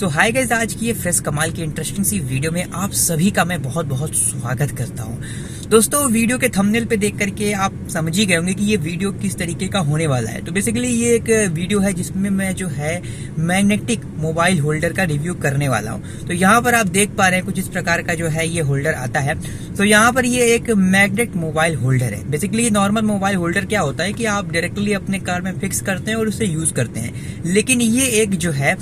सो hi guys आज की ये फ्रेश कमाल की इंटरेस्टिंग सी वीडियो में आप सभी का मैं बहुत बहुत स्वागत करता हूँ दोस्तों वीडियो के थंबनेल पे देख करके आप समझ ही गए होंगे कि ये वीडियो किस तरीके का होने वाला है तो बेसिकली ये एक वीडियो है जिसमें मैं जो है मैग्नेटिक मोबाइल होल्डर का रिव्यू करने वाला हूँ तो यहाँ पर आप देख पा रहे हैं कुछ इस प्रकार का जो है ये होल्डर आता है तो यहाँ पर ये एक मैग्नेट मोबाइल होल्डर है बेसिकली नॉर्मल मोबाइल होल्डर क्या होता है कि आप डायरेक्टली अपने कार में फिक्स करते हैं और उसे यूज करते हैं लेकिन ये एक जो है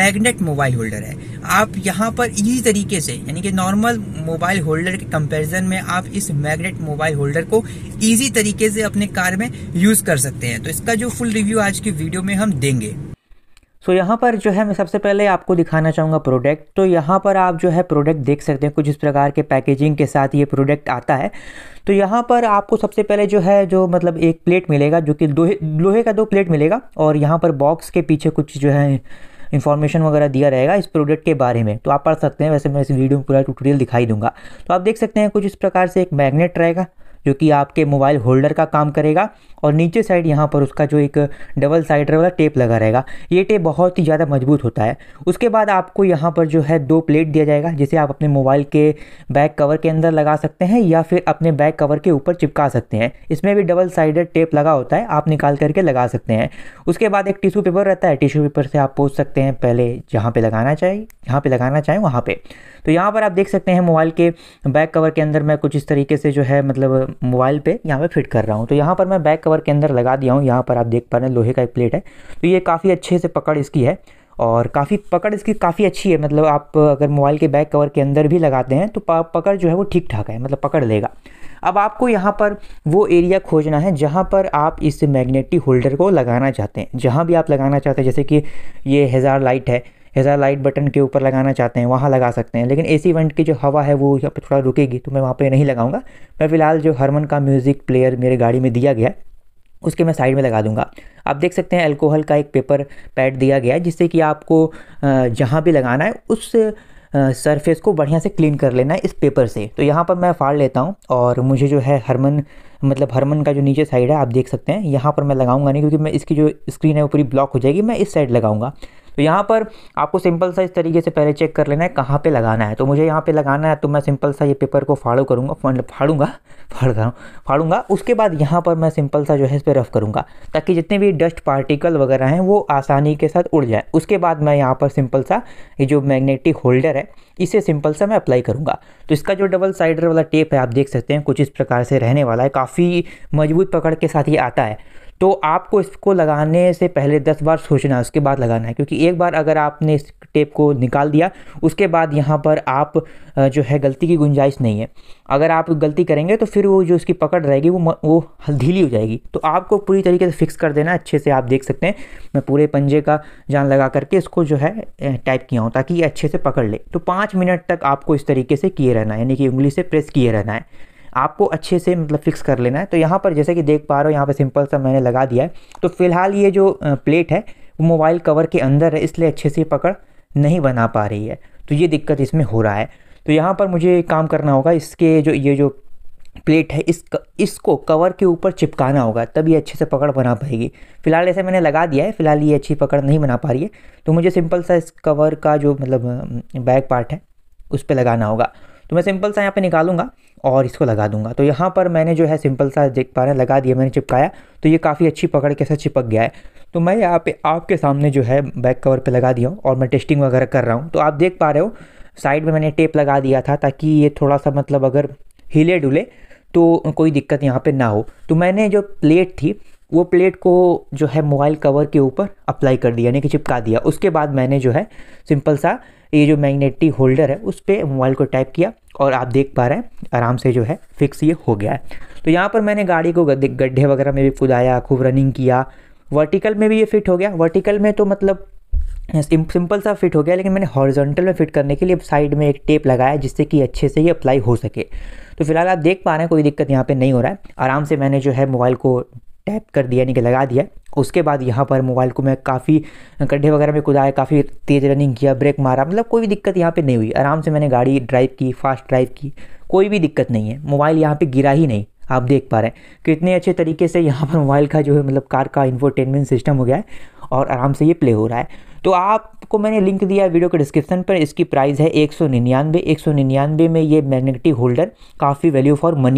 मैग्नेट मोबाइल मोबाइल होल्डर है आप यहाँ पर इसी तरीके से यानी कि नॉर्मल मोबाइल होल्डर के कंपैरिजन में आप इस मैग्नेट मोबाइल होल्डर को इजी तरीके से अपने कार में यूज़ कर सकते हैं तो इसका जो फुल रिव्यू आज की वीडियो में हम देंगे तो यहाँ पर जो है मैं सबसे पहले आपको दिखाना चाहूँगा प्रोडक्ट तो यहाँ पर आप जो है प्रोडक्ट देख सकते हैं कुछ इस प्रकार के पैकेजिंग के साथ ये प्रोडक्ट आता है तो यहाँ पर आपको सबसे पहले जो है जो मतलब एक प्लेट मिलेगा जो कि लोहे लोहे का दो प्लेट मिलेगा और यहाँ पर बॉक्स के पीछे कुछ जो है इन्फॉर्मेशन वगैरह दिया रहेगा इस प्रोडक्ट के बारे में तो आप पढ़ सकते हैं वैसे मैं इस वीडियो में पूरा ट्यूटोरियल दिखाई दूंगा तो आप देख सकते हैं कुछ इस प्रकार से एक मैग्नेट रहेगा जो कि आपके मोबाइल होल्डर का काम करेगा और नीचे साइड यहाँ पर उसका जो एक डबल साइडर वाला टेप लगा रहेगा ये टेप बहुत ही ज़्यादा मजबूत होता है उसके बाद आपको यहाँ पर जो है दो प्लेट दिया जाएगा जिसे आप अपने मोबाइल के बैक कवर के अंदर लगा सकते हैं या फिर अपने बैक कवर के ऊपर चिपका सकते हैं इसमें भी डबल साइडेड टेप लगा होता है आप निकाल करके लगा सकते हैं उसके बाद एक टिशू पेपर रहता है टिशू पेपर से आप पोस सकते हैं पहले जहाँ पर लगाना चाहिए जहाँ पर लगाना चाहें वहाँ पर तो यहाँ पर आप देख सकते हैं मोबाइल के बैक कवर के अंदर मैं कुछ इस तरीके से जो है मतलब मोबाइल पे यहाँ पे फिट कर रहा हूँ तो यहाँ पर मैं बैक कवर के अंदर लगा दिया हूँ यहाँ पर आप देख पा रहे हैं लोहे का एक प्लेट है तो ये काफ़ी अच्छे से पकड़ इसकी है और काफ़ी पकड़ इसकी काफ़ी अच्छी है मतलब आप अगर मोबाइल के बैक कवर के अंदर भी लगाते हैं तो पकड़ जो है वो ठीक ठाक है मतलब पकड़ लेगा अब आपको यहाँ पर वो एरिया खोजना है जहाँ पर आप इस मैग्नेटिक होल्डर को लगाना चाहते हैं जहाँ भी आप लगाना चाहते हैं जैसे कि ये हज़ार लाइट है जैसा लाइट बटन के ऊपर लगाना चाहते हैं वहाँ लगा सकते हैं लेकिन ए सी वेंट की जो हवा है वो यहाँ पर थोड़ा रुकेगी तो मैं वहाँ पर नहीं लगाऊंगा मैं फ़िलहाल जो हरमन का म्यूज़िक प्लेयर मेरे गाड़ी में दिया गया उसके मैं साइड में लगा दूंगा आप देख सकते हैं अल्कोहल का एक पेपर पैड दिया गया है जिससे कि आपको जहाँ भी लगाना है उस सरफेस को बढ़िया से क्लीन कर लेना है इस पेपर से तो यहाँ पर मैं फाड़ लेता हूँ और मुझे जो है हरमन मतलब हरमन का जो नीचे साइड है आप देख सकते हैं यहाँ पर मैं लगाऊंगा नहीं क्योंकि मैं इसकी जो स्क्रीन है वो पूरी ब्लॉक हो जाएगी मैं इस साइड लगाऊंगा तो यहाँ पर आपको सिंपल सा इस तरीके से पहले चेक कर लेना है कहाँ पे लगाना है तो मुझे यहाँ पे लगाना है तो मैं सिंपल सा ये पेपर को फाड़ो करूँगा फाड़ूंगा फाड़ हूँ फाड़ूंगा उसके बाद यहाँ पर मैं सिंपल सा जो है इस पर रफ करूँगा ताकि जितने भी डस्ट पार्टिकल वगैरह हैं वो आसानी के साथ उड़ जाए उसके बाद मैं यहाँ पर सिंपल सा ये जो मैग्नेटिक होल्डर है इसे सिंपल सा मैं अप्लाई करूँगा तो इसका जो डबल साइडर वाला टेप है आप देख सकते हैं कुछ इस प्रकार से रहने वाला है काफ़ी मजबूत पकड़ के साथ ये आता है तो आपको इसको लगाने से पहले दस बार सोचना है उसके बाद लगाना है क्योंकि एक बार अगर आपने इस टेप को निकाल दिया उसके बाद यहाँ पर आप जो है गलती की गुंजाइश नहीं है अगर आप गलती करेंगे तो फिर वो जो उसकी पकड़ रहेगी वो वो ढीली हो जाएगी तो आपको पूरी तरीके से फिक्स कर देना अच्छे से आप देख सकते हैं मैं पूरे पंजे का जान लगा करके इसको जो है टाइप किया हूँ ताकि ये अच्छे से पकड़ ले तो पाँच मिनट तक आपको इस तरीके से किए रहना है यानी कि उंगली से प्रेस किए रहना है आपको अच्छे से मतलब फिक्स कर लेना है तो यहाँ पर जैसे कि देख पा रहे हो यहाँ पर सिंपल सा मैंने लगा दिया है तो फिलहाल ये जो प्लेट है वो मोबाइल कवर के अंदर है इसलिए अच्छे से पकड़ नहीं बना पा रही है तो ये दिक्कत इसमें हो रहा है तो यहाँ पर मुझे काम करना होगा इसके जो ये जो प्लेट है इस इसको कवर के ऊपर चिपकाना होगा तभी अच्छे से पकड़ बना पाएगी फिलहाल ऐसे मैंने लगा दिया है फिलहाल ये अच्छी पकड़ नहीं बना पा रही है तो मुझे सिंपल सा इस कवर का जो मतलब बैक पार्ट है उस पर लगाना होगा तो मैं सिंपल सा यहाँ पे निकालूंगा और इसको लगा दूंगा तो यहाँ पर मैंने जो है सिंपल सा देख पा रहे हैं लगा दिया मैंने चिपकाया तो ये काफ़ी अच्छी पकड़ के साथ चिपक गया है तो मैं यहाँ पे आपके सामने जो है बैक कवर पर लगा दिया हूँ और मैं टेस्टिंग वगैरह कर रहा हूँ तो आप देख पा रहे हो साइड में मैंने टेप लगा दिया था ताकि ये थोड़ा सा मतलब अगर हिले डुले तो कोई दिक्कत यहाँ पर ना हो तो मैंने जो प्लेट थी वो प्लेट को जो है मोबाइल कवर के ऊपर अप्लाई कर दिया यानी कि चिपका दिया उसके बाद मैंने जो है सिंपल सा ये जो मैग्नेटी होल्डर है उस पर मोबाइल को टाइप किया और आप देख पा रहे हैं आराम से जो है फिक्स ये हो गया है तो यहाँ पर मैंने गाड़ी को गड्ढे वगैरह में भी कुदाया खूब रनिंग किया वर्टिकल में भी ये फिट हो गया वर्टिकल में तो मतलब सिंपल सा फिट हो गया लेकिन मैंने हॉरिजॉन्टल में फिट करने के लिए साइड में एक टेप लगाया जिससे कि अच्छे से ये अप्लाई हो सके तो फिलहाल आप देख पा रहे हैं कोई दिक्कत यहाँ पे नहीं हो रहा है आराम से मैंने जो है मोबाइल को टैप कर दिया यानी कि लगा दिया उसके बाद यहाँ पर मोबाइल को मैं काफ़ी गड्ढे वगैरह में कुदाया काफ़ी तेज़ रनिंग किया ब्रेक मारा मतलब कोई भी दिक्कत यहाँ पे नहीं हुई आराम से मैंने गाड़ी ड्राइव की फास्ट ड्राइव की कोई भी दिक्कत नहीं है मोबाइल यहाँ पे गिरा ही नहीं आप देख पा रहे हैं कि इतने अच्छे तरीके से यहाँ पर मोबाइल का जो है मतलब कार का इन्फोटेनमेंट सिस्टम हो गया है और आराम से ये प्ले हो रहा है तो आपको मैंने लिंक दिया है वीडियो के डिस्क्रिप्शन पर इसकी प्राइस है एक सौ निन्यानवे एक सौ निन्यानवे में ये मैग्नेटिक होल्डर काफ़ी वैल्यू फॉर मनी